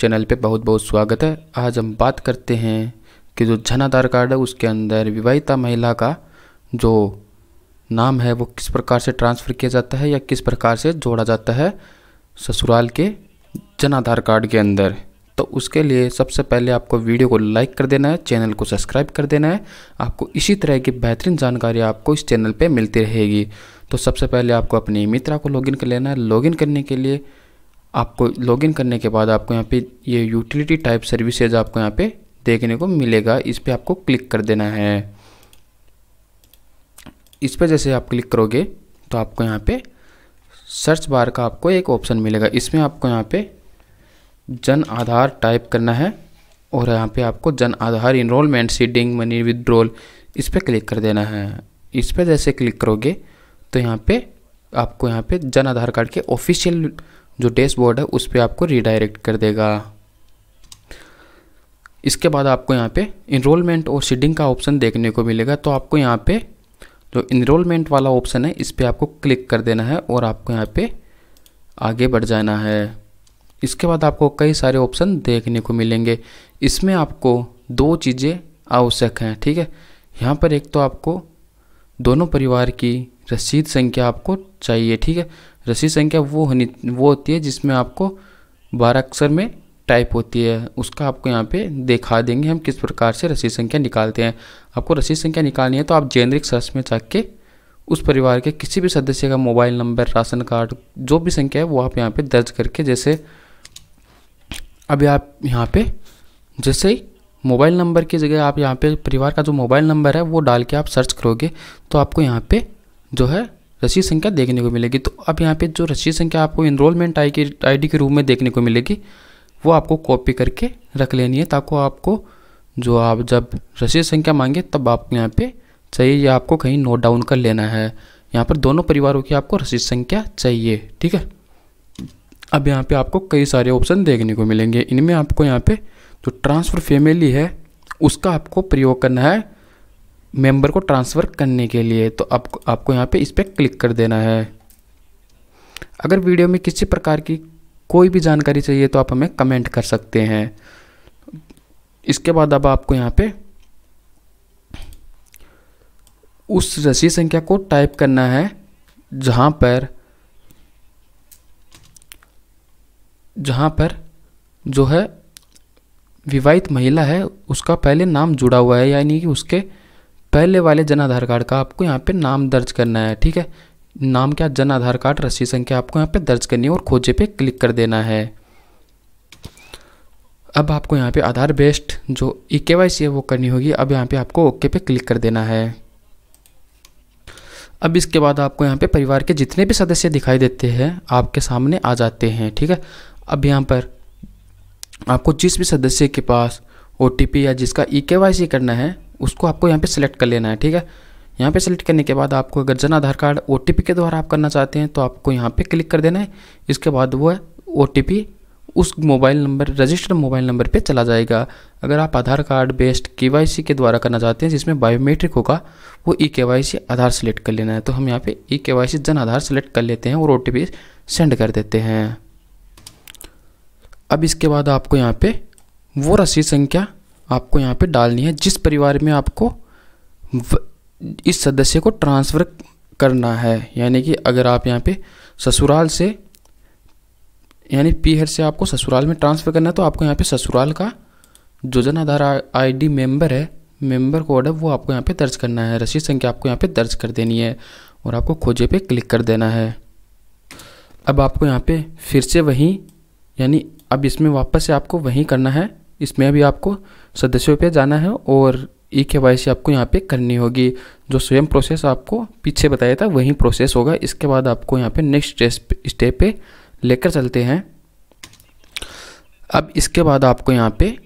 channel पे बहुत बहुत स्वागत है आज हम बात करते हैं कि जो जन आधार कार्ड है उसके अंदर विवाहिता महिला का जो नाम है वो किस प्रकार से ट्रांसफ़र किया जाता है या किस प्रकार से जोड़ा जाता है ससुराल के जन आधार कार्ड के अंदर तो उसके लिए सबसे पहले आपको वीडियो को लाइक कर देना है चैनल को सब्सक्राइब कर देना है आपको इसी तरह की बेहतरीन जानकारी आपको इस चैनल पर मिलती रहेगी तो सबसे पहले आपको अपनी मित्रा को लॉगिन कर लेना है लॉगिन करने के लिए आपको लॉगिन करने के बाद आपको यहाँ पे ये यूटिलिटी टाइप सर्विसेज आपको यहाँ पे देखने को मिलेगा इस पर आपको क्लिक कर देना है इस पर जैसे आप क्लिक करोगे तो आपको यहाँ पे सर्च बार का आपको एक ऑप्शन मिलेगा इसमें आपको यहाँ पे जन आधार टाइप करना है और यहाँ पे आपको Jan Aadhaar enrollment seeding money withdrawal इस पर क्लिक कर देना है इस पर जैसे क्लिक करोगे तो यहाँ पे आपको यहाँ पे जन आधार कार्ड के ऑफिशियल जो डैशबोर्ड है उस पर आपको रिडायरेक्ट कर देगा इसके बाद आपको यहाँ पे इनरोलमेंट और सीडिंग का ऑप्शन देखने को मिलेगा तो आपको यहाँ पे जो इनरोलमेंट वाला ऑप्शन है इस पर आपको क्लिक कर देना है और आपको यहाँ पे आगे बढ़ जाना है इसके बाद आपको कई सारे ऑप्शन देखने को मिलेंगे इसमें आपको दो चीज़ें आवश्यक हैं ठीक है यहाँ पर एक तो आपको दोनों परिवार की रसीद संख्या आपको चाहिए ठीक है रसी संख्या वो होनी वो होती है जिसमें आपको बारह अक्षर में टाइप होती है उसका आपको यहाँ पे दिखा देंगे हम किस प्रकार से रसीद संख्या निकालते हैं आपको रसीद संख्या निकालनी है तो आप जेनरिक सर्च में के उस परिवार के किसी भी सदस्य का मोबाइल नंबर राशन कार्ड जो भी संख्या है वो आप यहाँ पे दर्ज करके जैसे अभी आप यहाँ पे जैसे ही मोबाइल नंबर की जगह आप यहाँ पे परिवार का जो मोबाइल नंबर है वो डाल के आप सर्च करोगे तो आपको यहाँ पे जो है रसीद संख्या देखने को मिलेगी तो अब यहाँ पे जो रसीद संख्या आपको इनरोलमेंट आई की आई के रूप में देखने को मिलेगी वो आपको कॉपी करके रख लेनी है ताकि आपको जो आप जब रसीद संख्या मांगे तब आपको यहाँ पे चाहिए या आपको कहीं नोट डाउन कर लेना है यहाँ पर दोनों परिवारों की आपको रसीद संख्या चाहिए ठीक है अब यहाँ पे आपको कई सारे ऑप्शन देखने को मिलेंगे इनमें आपको यहाँ पे जो ट्रांसफ़र फैमिली है उसका आपको प्रयोग करना है मेंबर को ट्रांसफ़र करने के लिए तो आप, आपको यहाँ पे इस पर क्लिक कर देना है अगर वीडियो में किसी प्रकार की कोई भी जानकारी चाहिए तो आप हमें कमेंट कर सकते हैं इसके बाद अब आपको यहाँ पे उस रसीद संख्या को टाइप करना है जहाँ पर जहाँ पर जो है विवाहित महिला है उसका पहले नाम जुड़ा हुआ है यानी कि उसके पहले वाले जन आधार कार्ड का आपको यहाँ पे नाम दर्ज करना है ठीक है नाम क्या जन आधार कार्ड रसीद संख्या आपको यहाँ पे दर्ज करनी है और खोजे पे क्लिक कर देना है अब आपको यहाँ पे आधार बेस्ड जो ई के वाई सी है वो करनी होगी अब यहाँ पे आपको ओके पे क्लिक कर देना है अब इसके बाद आपको यहाँ पे परिवार के जितने भी सदस्य दिखाई देते हैं आपके सामने आ जाते हैं ठीक है अब यहाँ पर आपको जिस भी सदस्य के पास ओ या जिसका ई के वाई सी करना है उसको आपको यहाँ पे सेलेक्ट कर लेना है ठीक है यहाँ पे सेलेक्ट करने के बाद आपको अगर जन आधार कार्ड ओ के द्वारा आप करना चाहते हैं तो आपको यहाँ पे क्लिक कर देना है इसके बाद वो है ओ उस mobile number registered mobile number पे चला जाएगा अगर आप आधार कार्ड बेस्ड के के द्वारा करना चाहते हैं जिसमें बायोमेट्रिक होगा वो ई e के आधार सेलेक्ट कर लेना है तो हम यहाँ पर ई के जन आधार सेलेक्ट कर लेते हैं और ओ सेंड कर देते हैं अब इसके बाद आपको यहाँ पर वो रसीद संख्या आपको यहाँ पे डालनी है जिस परिवार में आपको इस सदस्य को ट्रांसफ़र करना है यानी कि अगर आप यहाँ पे ससुराल से यानी पीहर से आपको ससुराल में ट्रांसफ़र करना है तो आपको यहाँ पे ससुराल का जो जन आधार आई मेंबर है मेंबर कोड है वो आपको यहाँ पे दर्ज करना है रसीद संख्या आपको यहाँ पे दर्ज कर देनी है और आपको खोजे पे क्लिक कर देना है अब आपको यहाँ पे फिर से वहीं यानी अब इसमें वापस से आपको वहीं करना है इसमें अभी आपको सदस्यों पे जाना है और ई के वाई सी आपको यहाँ पे करनी होगी जो सेम प्रोसेस आपको पीछे बताया था वही प्रोसेस होगा इसके बाद आपको यहाँ पे नेक्स्ट स्टेप पे लेकर चलते हैं अब इसके बाद आपको यहाँ पे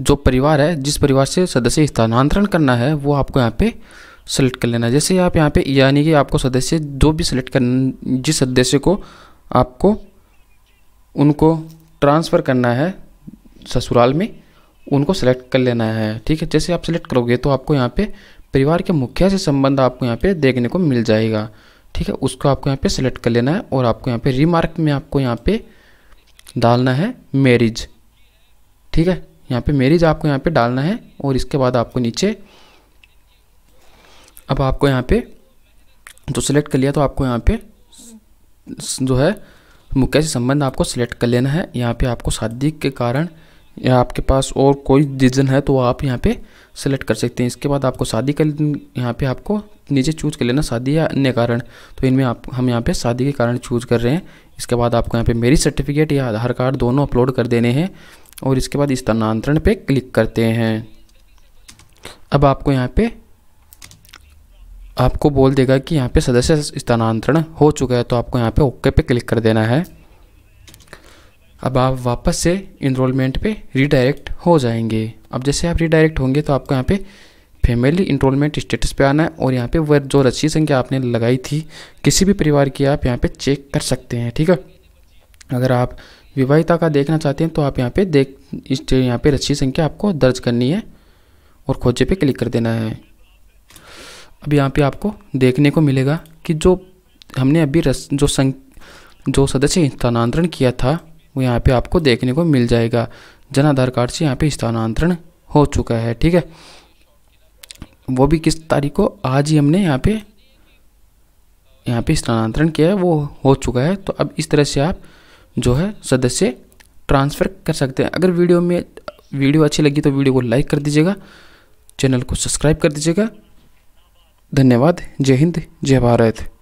जो परिवार है जिस परिवार से सदस्य स्थानांतरण करना है वो आपको यहाँ पे सेलेक्ट कर लेना है जैसे आप यहाँ पे यानी कि आपको सदस्य जो भी सिलेक्ट कर जिस सदस्य को आपको उनको ट्रांसफ़र करना है ससुराल में उनको सेलेक्ट कर लेना है ठीक है जैसे आप सेलेक्ट करोगे तो आपको यहाँ पे परिवार के मुखिया से संबंध आपको यहाँ पे देखने को मिल जाएगा ठीक है उसको आपको यहाँ पे सेलेक्ट कर लेना है और आपको यहाँ पे रिमार्क में आपको यहाँ पे डालना है मैरिज ठीक है यहाँ पे मैरिज आपको यहाँ पे डालना है और इसके बाद आपको नीचे अब आपको यहाँ पे जो सेलेक्ट कर लिया तो आपको यहाँ पे जो है मुख्य से संबंध आपको सेलेक्ट कर लेना है यहाँ पे आपको शादी के कारण या आपके पास और कोई रीजन है तो आप यहाँ पे सेलेक्ट कर सकते हैं इसके बाद आपको शादी का यहाँ पे आपको नीचे चूज कर लेना शादी या अन्य कारण तो इनमें आप हम यहाँ पे शादी के कारण चूज कर रहे हैं इसके बाद आपको यहाँ पे मेरी सर्टिफिकेट या आधार कार्ड दोनों अपलोड कर देने हैं और इसके बाद स्थानांतरण पर क्लिक करते हैं अब आपको यहाँ पर आपको बोल देगा कि यहाँ पर सदस्य स्थानांतरण हो चुका है तो आपको यहाँ पर ओके पे क्लिक कर देना है अब आप वापस से इनरोलमेंट पे रिडायरेक्ट हो जाएंगे अब जैसे आप रिडायरेक्ट होंगे तो आपको यहाँ पे फैमिली इनरोलमेंट स्टेटस पे आना है और यहाँ पे वह जो रसीद संख्या आपने लगाई थी किसी भी परिवार की आप यहाँ पे चेक कर सकते हैं ठीक है अगर आप विवाहिता का देखना चाहते हैं तो आप यहाँ पे देख इस यहाँ पे रसीद संख्या आपको दर्ज करनी है और खोजे पे क्लिक कर देना है अब यहाँ पे आपको देखने को मिलेगा कि जो हमने अभी रस जो संख जो सदस्य स्थानांतरण किया था वो यहाँ पे आपको देखने को मिल जाएगा जन आधार कार्ड से यहाँ पे स्थानांतरण हो चुका है ठीक है वो भी किस तारीख को आज ही हमने यहाँ पे यहाँ पे स्थानांतरण किया है वो हो चुका है तो अब इस तरह से आप जो है सदस्य ट्रांसफ़र कर सकते हैं अगर वीडियो में वीडियो अच्छी लगी तो वीडियो को लाइक कर दीजिएगा चैनल को सब्सक्राइब कर दीजिएगा धन्यवाद जय हिंद जय भारत